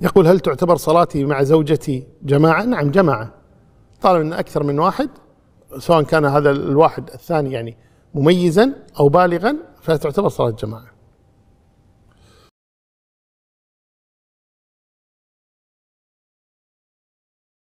يقول هل تعتبر صلاتي مع زوجتي جماعة نعم جماعة طالما أن أكثر من واحد سواء كان هذا الواحد الثاني يعني مميزا أو بالغا فتعتبر صلاة جماعة